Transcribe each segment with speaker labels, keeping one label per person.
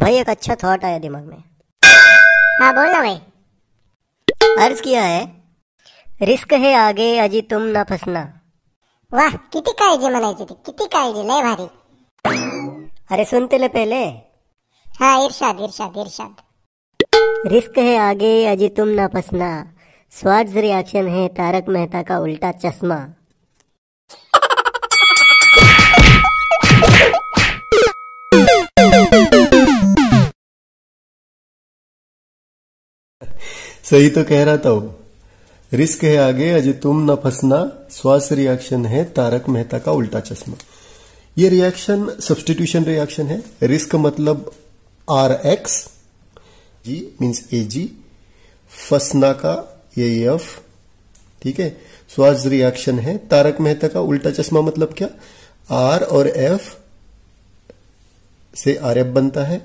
Speaker 1: भाई एक अच्छा थॉट आया दिमाग में हाँ बोल ना भाई अर्ज किया है रिस्क है आगे अजी तुम ना फंसना वाह कितनी का किती काळजी जी कितनी का काळजी ले भारी अरे सुनते ले पहले हाँ इरशाद इरशाद इरशाद रिस्क है आगे अजी तुम ना फंसना स्वार्थ रिएक्शन है तारक मेहता का उल्टा चश्मा
Speaker 2: सही तो कह रहा था वो रिस्क है आगे अजय तुम न फंसना स्वास्थ्य रिएक्शन है तारक मेहता का उल्टा चश्मा ये रिएक्शन सब्सटीट्यूशन रिएक्शन है रिस्क मतलब R X G means A G फसना का ए एफ ठीक है स्वास रिएक्शन है तारक मेहता का उल्टा चश्मा मतलब क्या आर और एफ से आर एफ बनता है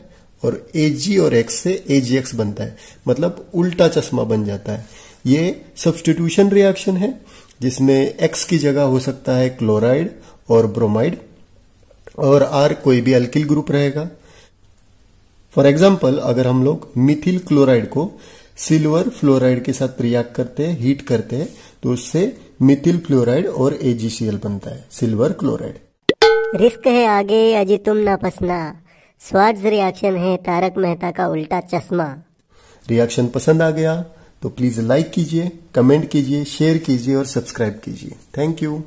Speaker 2: और ए जी और एक्स से ए जी एक्स बनता है मतलब उल्टा चश्मा बन जाता है ये सब्सटीट्यूशन रिएक्शन है जिसमें एक्स की जगह हो सकता है क्लोराइड और ब्रोमाइड और आर कोई भी अल्किल ग्रुप रहेगा फॉर एग्जाम्पल अगर हम लोग मिथिल क्लोराइड को सिल्वर फ्लोराइड के साथ रिएक्ट करते हैं हीट करते हैं तो उससे मिथिल फ्लोराइड और एजीसीएल बनता है सिल्वर क्लोराइड
Speaker 1: रिस्क है आगे अजी तुम ना फसना स्वाद रिएक्शन है तारक मेहता का उल्टा चश्मा
Speaker 2: रिएक्शन पसंद आ गया तो प्लीज लाइक कीजिए कमेंट कीजिए शेयर कीजिए और सब्सक्राइब कीजिए थैंक यू